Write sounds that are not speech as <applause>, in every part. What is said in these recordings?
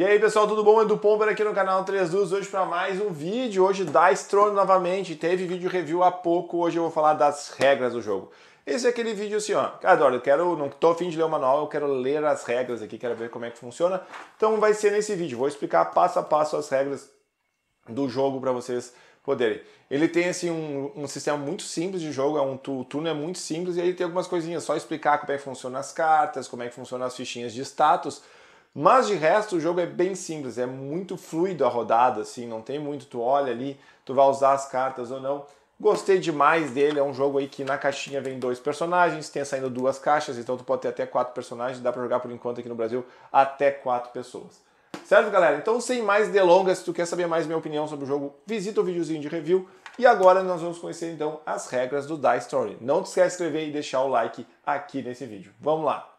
E aí pessoal, tudo bom? Edu Pomper aqui no canal 3 Luz, hoje para mais um vídeo, hoje Dice Throne novamente, teve vídeo review há pouco, hoje eu vou falar das regras do jogo. Esse é aquele vídeo assim, ó, adoro eu quero, não tô afim de ler o manual, eu quero ler as regras aqui, quero ver como é que funciona, então vai ser nesse vídeo, vou explicar passo a passo as regras do jogo para vocês poderem. Ele tem assim um, um, sistema muito simples de jogo, é um o turno é muito simples e aí tem algumas coisinhas, só explicar como é que funciona as cartas, como é que funciona as fichinhas de status, mas de resto, o jogo é bem simples, é muito fluido a rodada, assim, não tem muito. Tu olha ali, tu vai usar as cartas ou não. Gostei demais dele, é um jogo aí que na caixinha vem dois personagens, tem saindo duas caixas, então tu pode ter até quatro personagens, dá para jogar por enquanto aqui no Brasil até quatro pessoas. Certo, galera? Então, sem mais delongas, se tu quer saber mais minha opinião sobre o jogo, visita o videozinho de review. E agora nós vamos conhecer então as regras do Die Story. Não te esquece de escrever e deixar o like aqui nesse vídeo. Vamos lá!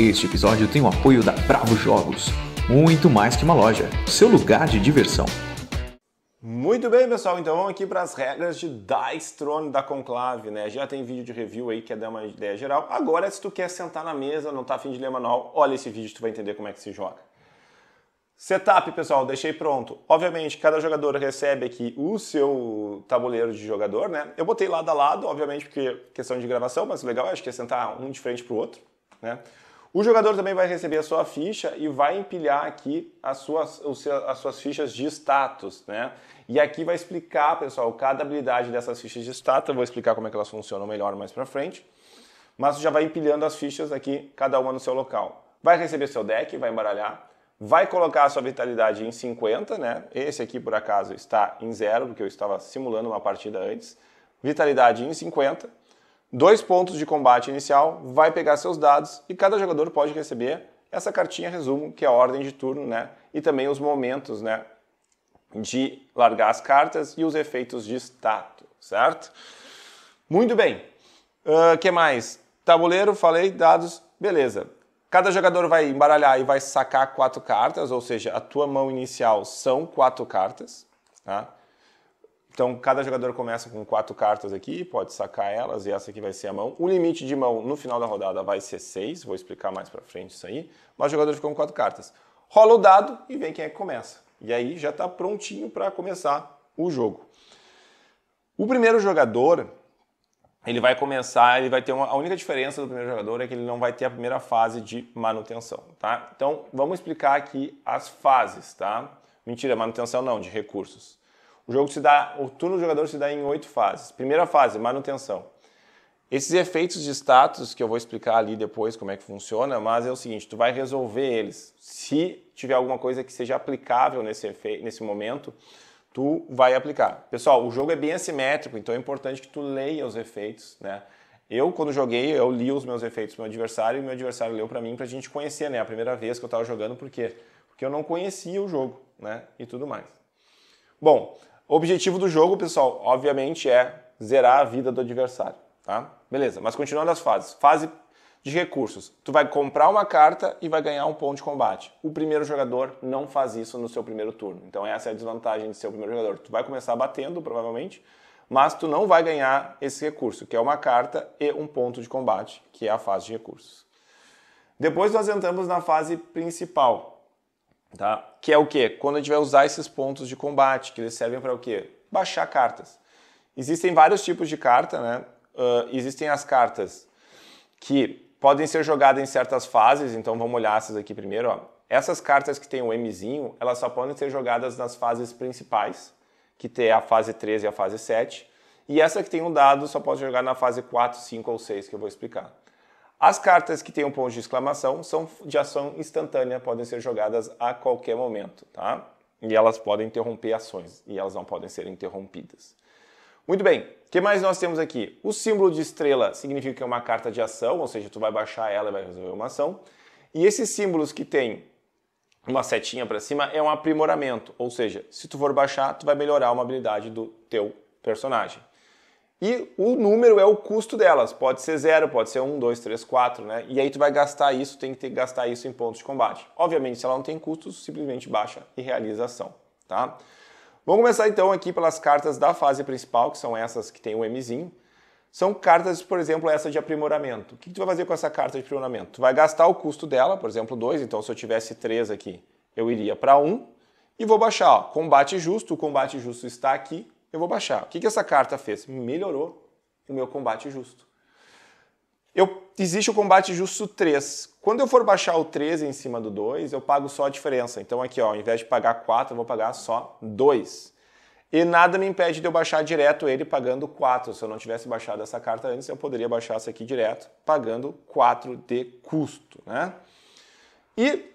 Este episódio tem o apoio da Bravo Jogos, muito mais que uma loja, seu lugar de diversão. Muito bem, pessoal, então vamos aqui para as regras de Dice Throne da Conclave, né? Já tem vídeo de review aí que é dar uma ideia geral. Agora, se tu quer sentar na mesa, não tá afim de ler manual, olha esse vídeo, tu vai entender como é que se joga. Setup, pessoal, deixei pronto. Obviamente, cada jogador recebe aqui o seu tabuleiro de jogador, né? Eu botei lado a lado, obviamente, porque é questão de gravação, mas o legal é, acho que é sentar um de frente pro outro, né? O jogador também vai receber a sua ficha e vai empilhar aqui as suas, as suas fichas de status, né? E aqui vai explicar, pessoal, cada habilidade dessas fichas de status. Eu vou explicar como é que elas funcionam melhor mais pra frente. Mas já vai empilhando as fichas aqui, cada uma no seu local. Vai receber seu deck, vai embaralhar. Vai colocar a sua vitalidade em 50, né? Esse aqui, por acaso, está em zero, porque eu estava simulando uma partida antes. Vitalidade em 50 dois pontos de combate inicial, vai pegar seus dados e cada jogador pode receber essa cartinha resumo, que é a ordem de turno, né? E também os momentos, né? De largar as cartas e os efeitos de status, certo? Muito bem. O uh, ah, que mais? Tabuleiro, falei, dados, beleza. Cada jogador vai embaralhar e vai sacar quatro cartas, ou seja, a tua mão inicial são quatro cartas. Tá? Então, cada jogador começa com quatro cartas aqui, pode sacar elas e essa aqui vai ser a mão. O limite de mão no final da rodada vai ser seis, vou explicar mais pra frente isso aí. Mas o jogador ficou com quatro cartas. Rola o dado e vem quem é que começa. E aí já está prontinho para começar o jogo. O primeiro jogador, ele vai começar, ele vai ter uma, a única diferença do primeiro jogador é que ele não vai ter a primeira fase de manutenção, tá? Então, vamos explicar aqui as fases, tá? Mentira, manutenção não, de recursos. O jogo se dá, o turno do jogador se dá em oito fases. Primeira fase, manutenção. Esses efeitos de status que eu vou explicar ali depois como é que funciona, mas é o seguinte, tu vai resolver eles. Se tiver alguma coisa que seja aplicável nesse efeito, nesse momento, tu vai aplicar. Pessoal, o jogo é bem assimétrico, então é importante que tu leia os efeitos, né? Eu, quando joguei, eu li os meus efeitos pro meu adversário e meu adversário leu para mim pra gente conhecer, né? A primeira vez que eu estava jogando, por quê? Porque eu não conhecia o jogo, né? E tudo mais. Bom, o objetivo do jogo, pessoal, obviamente é zerar a vida do adversário, tá? Beleza, mas continuando as fases. Fase de recursos. Tu vai comprar uma carta e vai ganhar um ponto de combate. O primeiro jogador não faz isso no seu primeiro turno. Então essa é a desvantagem de ser o primeiro jogador. Tu vai começar batendo, provavelmente, mas tu não vai ganhar esse recurso, que é uma carta e um ponto de combate, que é a fase de recursos. Depois nós entramos na fase principal, tá? Que é o que? Quando a gente vai usar esses pontos de combate, que eles servem para o quê? Baixar cartas. Existem vários tipos de carta, né? Uh, existem as cartas que podem ser jogadas em certas fases, então vamos olhar essas aqui primeiro, ó. Essas cartas que tem o Mzinho, elas só podem ser jogadas nas fases principais, que tem a fase 3 e a fase 7. E essa que tem um dado só pode jogar na fase 4, 5 ou 6, que eu vou explicar. As cartas que têm um ponto de exclamação são de ação instantânea, podem ser jogadas a qualquer momento, tá? E elas podem interromper ações e elas não podem ser interrompidas. Muito bem, o que mais nós temos aqui? O símbolo de estrela significa que é uma carta de ação, ou seja, tu vai baixar ela e vai resolver uma ação. E esses símbolos que tem uma setinha para cima é um aprimoramento, ou seja, se tu for baixar, tu vai melhorar uma habilidade do teu personagem. E o número é o custo delas. Pode ser zero, pode ser um, dois, três, quatro, né? E aí tu vai gastar isso, tem que, ter que gastar isso em pontos de combate. Obviamente, se ela não tem custos, simplesmente baixa e realiza a ação, tá? Vamos começar então aqui pelas cartas da fase principal, que são essas que tem o Mzinho. São cartas, por exemplo, essa de aprimoramento. O que tu vai fazer com essa carta de aprimoramento? Tu vai gastar o custo dela, por exemplo, dois. Então, se eu tivesse três aqui, eu iria para um. E vou baixar, ó, combate justo. O combate justo está aqui eu vou baixar. O que, que essa carta fez? Melhorou o meu combate justo. Eu, existe o combate justo 3. Quando eu for baixar o 3 em cima do 2, eu pago só a diferença. Então aqui, ó, ao invés de pagar 4, eu vou pagar só 2. E nada me impede de eu baixar direto ele pagando 4. Se eu não tivesse baixado essa carta antes, eu poderia baixar essa aqui direto, pagando 4 de custo. Né? E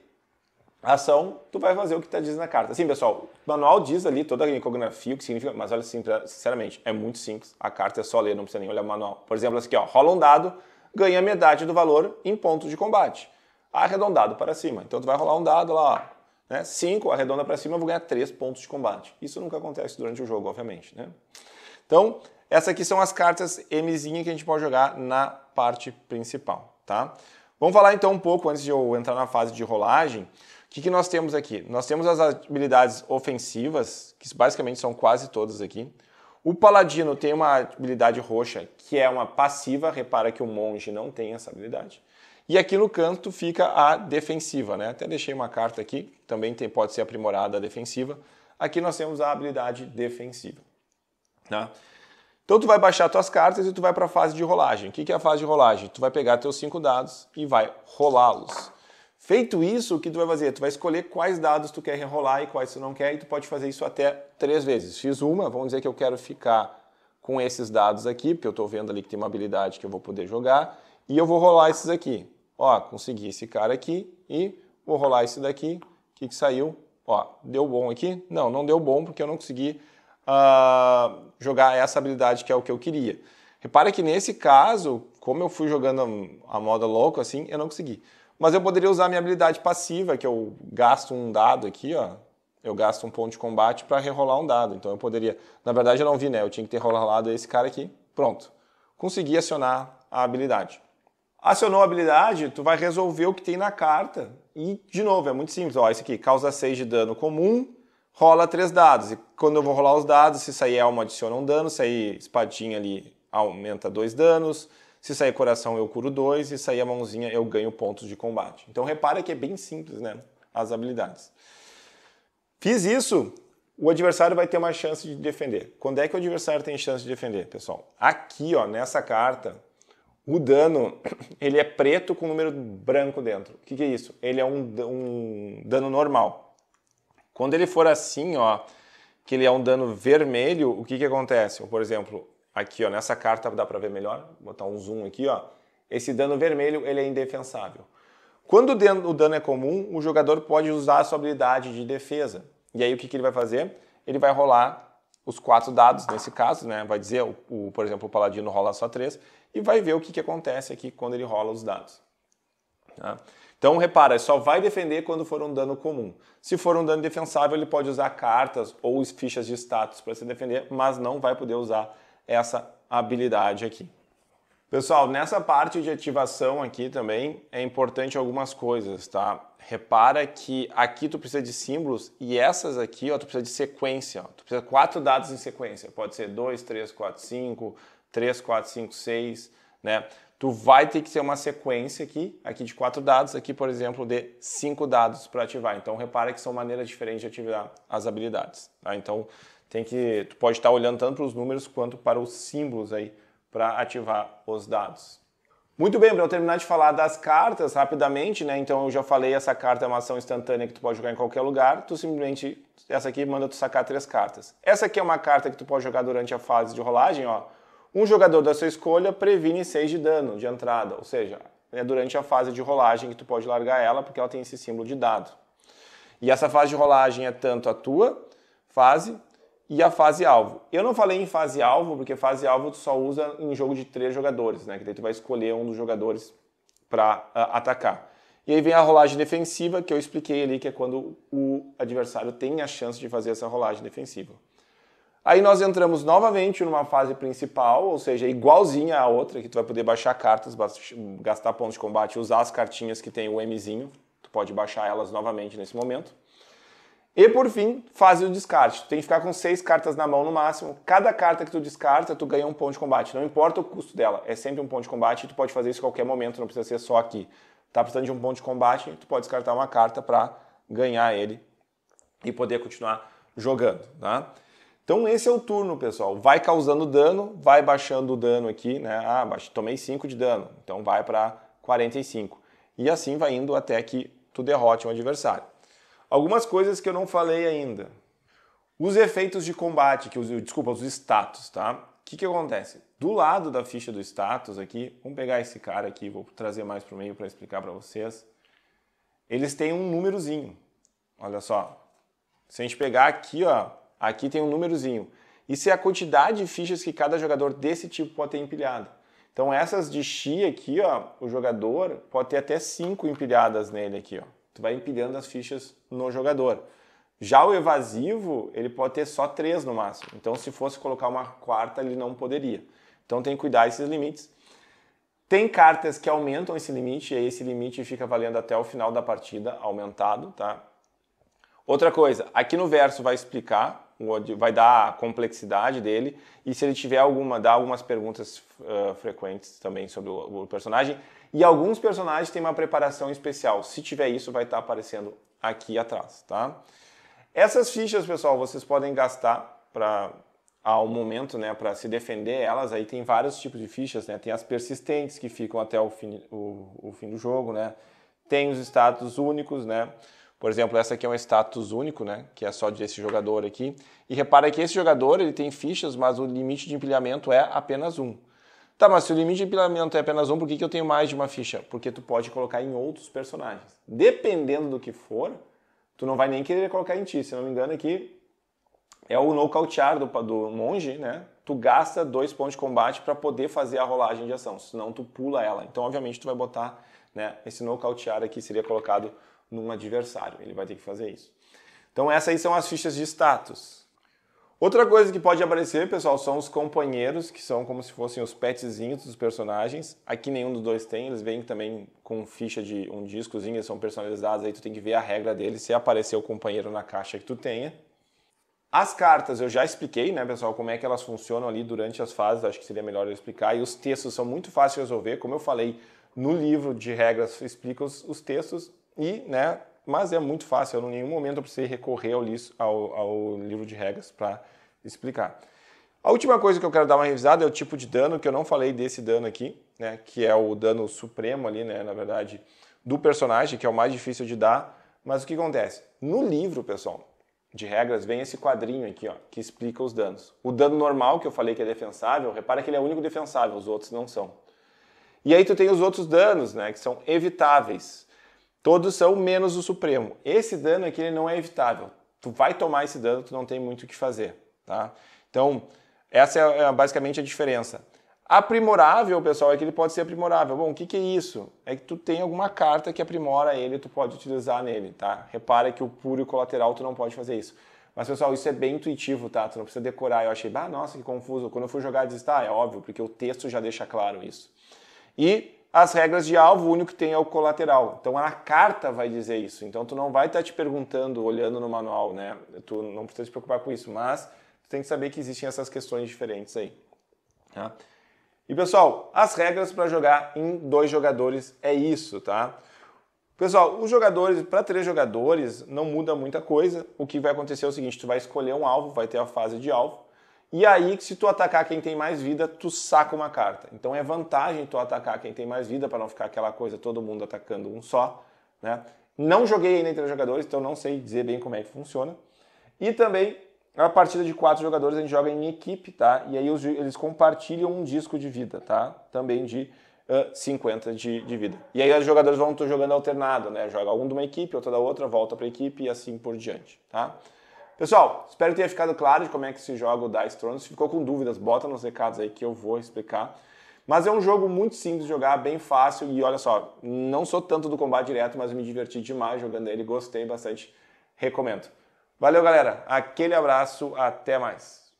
ação, tu vai fazer o que está dizendo na carta. Assim, pessoal, o manual diz ali toda a iconografia, o que significa, mas olha, sinceramente, é muito simples. A carta é só ler, não precisa nem olhar o manual. Por exemplo, aqui, ó, rola um dado, ganha metade do valor em pontos de combate. Arredondado para cima. Então tu vai rolar um dado lá, ó, né? 5, arredonda para cima, eu vou ganhar 3 pontos de combate. Isso nunca acontece durante o jogo, obviamente, né? Então, essas aqui são as cartas Mzinha que a gente pode jogar na parte principal, tá? Vamos falar então um pouco, antes de eu entrar na fase de rolagem, que, que nós temos aqui? Nós temos as habilidades ofensivas, que basicamente são quase todas aqui. O paladino tem uma habilidade roxa, que é uma passiva, repara que o monge não tem essa habilidade. E aqui no canto fica a defensiva, né? Até deixei uma carta aqui, também tem, pode ser aprimorada a defensiva. Aqui nós temos a habilidade defensiva. Tá? Então tu vai baixar tuas cartas e tu vai para a fase de rolagem. O que é a fase de rolagem? Tu vai pegar teus cinco dados e vai rolá-los. Feito isso, o que tu vai fazer? Tu vai escolher quais dados tu quer enrolar e quais tu não quer, e tu pode fazer isso até três vezes. Fiz uma, vamos dizer que eu quero ficar com esses dados aqui, porque eu estou vendo ali que tem uma habilidade que eu vou poder jogar, e eu vou rolar esses aqui. Ó, consegui esse cara aqui e vou rolar esse daqui. O que, que saiu? Ó, deu bom aqui? Não, não deu bom porque eu não consegui uh, jogar essa habilidade que é o que eu queria. Repara que nesse caso, como eu fui jogando a moda louco assim, eu não consegui. Mas eu poderia usar minha habilidade passiva, que eu gasto um dado aqui, ó. Eu gasto um ponto de combate para rerolar um dado. Então eu poderia. Na verdade eu não vi, né? Eu tinha que ter rolado esse cara aqui. Pronto. Consegui acionar a habilidade. Acionou a habilidade, tu vai resolver o que tem na carta. E, de novo, é muito simples. Ó, esse aqui causa 6 de dano comum, rola 3 dados. E quando eu vou rolar os dados, se sair elmo adiciona um dano, se sair espadinha ali aumenta 2 danos, se sair coração, eu curo dois e sair a mãozinha, eu ganho pontos de combate. Então repara que é bem simples, né? As habilidades. Fiz isso, o adversário vai ter uma chance de defender. Quando é que o adversário tem chance de defender, pessoal? Aqui, ó, nessa carta, o dano <clears throat> ele é preto com número branco dentro. O que, que é isso? Ele é um, um dano normal. Quando ele for assim, ó, que ele é um dano vermelho, o que, que acontece? Por exemplo, Aqui, ó, nessa carta dá para ver melhor, vou botar um zoom aqui, ó. Esse dano vermelho, ele é indefensável. Quando o dano é comum, o jogador pode usar a sua habilidade de defesa. E aí o que, que ele vai fazer? Ele vai rolar os quatro dados, nesse caso, né? Vai dizer, o, o por exemplo, o paladino rola só três, e vai ver o que, que acontece aqui quando ele rola os dados. Tá? Então, repara, só vai defender quando for um dano comum. Se for um dano defensável, ele pode usar cartas ou fichas de status para se defender, mas não vai poder usar essa habilidade aqui. Pessoal, nessa parte de ativação aqui também é importante algumas coisas, tá? Repara que aqui tu precisa de símbolos e essas aqui, ó, tu precisa de sequência. Ó. Tu precisa de quatro dados em sequência. Pode ser 2, 3, 4, 5, 3, 4, 5, 6, né? Tu vai ter que ter uma sequência aqui, aqui de quatro dados, aqui, por exemplo, de cinco dados para ativar. Então, repara que são maneiras diferentes de ativar as habilidades. Tá? Então, tem que tu pode estar olhando tanto para os números quanto para os símbolos aí para ativar os dados. Muito bem, para eu terminar de falar das cartas rapidamente, né? Então eu já falei, essa carta é uma ação instantânea que tu pode jogar em qualquer lugar. Tu simplesmente essa aqui manda tu sacar três cartas. Essa aqui é uma carta que tu pode jogar durante a fase de rolagem, ó. Um jogador da sua escolha previne 6 de dano de entrada, ou seja, é durante a fase de rolagem que tu pode largar ela, porque ela tem esse símbolo de dado. E essa fase de rolagem é tanto a tua fase e a fase alvo. Eu não falei em fase alvo, porque fase alvo tu só usa em jogo de três jogadores, né? Que daí tu vai escolher um dos jogadores para uh, ah, atacar. E aí vem a rolagem defensiva, que eu expliquei ali, que é quando o adversário tem a chance de fazer essa rolagem defensiva. Aí nós entramos novamente numa fase principal, ou seja, igualzinha à outra, que tu vai poder baixar cartas, gastar pontos de combate, usar as cartinhas que tem o Mzinho, tu pode baixar elas novamente nesse momento. E por fim, faz o descarte. Tu tem que ficar com seis cartas na mão no máximo. Cada carta que tu descarta, tu ganha um ponto de combate. Não importa o custo dela, é sempre um ponto de combate. Tu pode fazer isso em qualquer momento, não precisa ser só aqui. Tá precisando de um ponto de combate, tu pode descartar uma carta para ganhar ele e poder continuar jogando, tá? Então esse é o turno, pessoal. Vai causando dano, vai baixando o dano aqui, né? Ah, tomei 5 de dano, então vai para 45. E assim vai indo até que tu derrote um adversário. Algumas coisas que eu não falei ainda. Os efeitos de combate, que os, desculpa, os status, tá? O que, que acontece? Do lado da ficha do status aqui, vamos pegar esse cara aqui, vou trazer mais para o meio para explicar para vocês. Eles têm um númerozinho. Olha só. Se a gente pegar aqui, ó, aqui tem um númerozinho. Isso é a quantidade de fichas que cada jogador desse tipo pode ter empilhado. Então essas de x aqui, ó, o jogador pode ter até 5 empilhadas nele aqui, ó. Tu vai empilhando as fichas no jogador. Já o evasivo, ele pode ter só três no máximo. Então, se fosse colocar uma quarta, ele não poderia. Então, tem que cuidar esses limites. Tem cartas que aumentam esse limite, e aí esse limite fica valendo até o final da partida, aumentado, tá? Outra coisa, aqui no verso vai explicar, vai dar a complexidade dele, e se ele tiver alguma, dá algumas perguntas uh, frequentes também sobre o, o personagem. E alguns personagens têm uma preparação especial. Se tiver isso, vai estar tá aparecendo aqui atrás, tá? Essas fichas, pessoal, vocês podem gastar para ao momento, né, para se defender elas. Aí tem vários tipos de fichas, né? Tem as persistentes que ficam até o fim, o, o fim do jogo, né? Tem os status únicos, né? Por exemplo, essa aqui é um status único, né? Que é só desse jogador aqui. E repara que esse jogador ele tem fichas, mas o limite de empilhamento é apenas um. Tá, mas se o limite de empilhamento é apenas um, por que, que eu tenho mais de uma ficha? Porque tu pode colocar em outros personagens. Dependendo do que for, tu não vai nem querer colocar em ti. Se não me engano, aqui é, é o nocautear do, do monge, né? Tu gasta dois pontos de combate para poder fazer a rolagem de ação, senão tu pula ela. Então, obviamente, tu vai botar né, esse nocautear aqui, seria colocado num adversário. Ele vai ter que fazer isso. Então, essas aí são as fichas de status. Outra coisa que pode aparecer, pessoal, são os companheiros, que são como se fossem os petzinhos dos personagens. Aqui nenhum dos dois tem, eles vêm também com ficha de um discozinho, eles são personalizados, aí tu tem que ver a regra deles, se aparecer o companheiro na caixa que tu tenha. As cartas eu já expliquei, né, pessoal, como é que elas funcionam ali durante as fases, acho que seria melhor eu explicar. E os textos são muito fáceis de resolver, como eu falei, no livro de regras explica os, os textos e, né, mas é muito fácil, eu, em nenhum momento eu precisei recorrer ao, ao, ao livro de regras para explicar. A última coisa que eu quero dar uma revisada é o tipo de dano, que eu não falei desse dano aqui, né, que é o dano supremo ali, né, na verdade, do personagem, que é o mais difícil de dar. Mas o que acontece? No livro, pessoal, de regras, vem esse quadrinho aqui, ó, que explica os danos. O dano normal, que eu falei que é defensável, repara que ele é o único defensável, os outros não são. E aí tu tem os outros danos, né, que são evitáveis. Todos são menos o Supremo. Esse dano aqui ele não é evitável. Tu vai tomar esse dano, tu não tem muito o que fazer, tá? Então, essa é, é basicamente a diferença. Aprimorável, pessoal, é que ele pode ser aprimorável. Bom, o que, que é isso? É que tu tem alguma carta que aprimora ele, tu pode utilizar nele, tá? Repara que o puro e o colateral tu não pode fazer isso. Mas, pessoal, isso é bem intuitivo, tá? Tu não precisa decorar. Eu achei, ah, nossa, que confuso. Quando eu fui jogar, eu disse, tá, é óbvio, porque o texto já deixa claro isso. E as regras de alvo, o único que tem é o colateral. Então a carta vai dizer isso. Então tu não vai estar tá te perguntando, olhando no manual, né? Tu não precisa se preocupar com isso, mas tu tem que saber que existem essas questões diferentes aí. Tá? E pessoal, as regras para jogar em dois jogadores é isso, tá? Pessoal, os jogadores, para três jogadores, não muda muita coisa. O que vai acontecer é o seguinte: tu vai escolher um alvo, vai ter a fase de alvo. E aí, se tu atacar quem tem mais vida, tu saca uma carta. Então é vantagem tu atacar quem tem mais vida para não ficar aquela coisa todo mundo atacando um só, né? Não joguei ainda entre os jogadores, então não sei dizer bem como é que funciona. E também a partida de quatro jogadores a gente joga em equipe, tá? E aí eles compartilham um disco de vida, tá? Também de uh, 50 de, de, vida. E aí os jogadores vão jogando alternado, né? Joga um de uma equipe, outro da outra, volta para a equipe e assim por diante, tá? Pessoal, espero que tenha ficado claro de como é que se joga o Dice Thrones. Se ficou com dúvidas, bota nos recados aí que eu vou explicar. Mas é um jogo muito simples de jogar, bem fácil. E olha só, não sou tanto do combate direto, mas me diverti demais jogando ele, gostei bastante. Recomendo. Valeu, galera. Aquele abraço, até mais.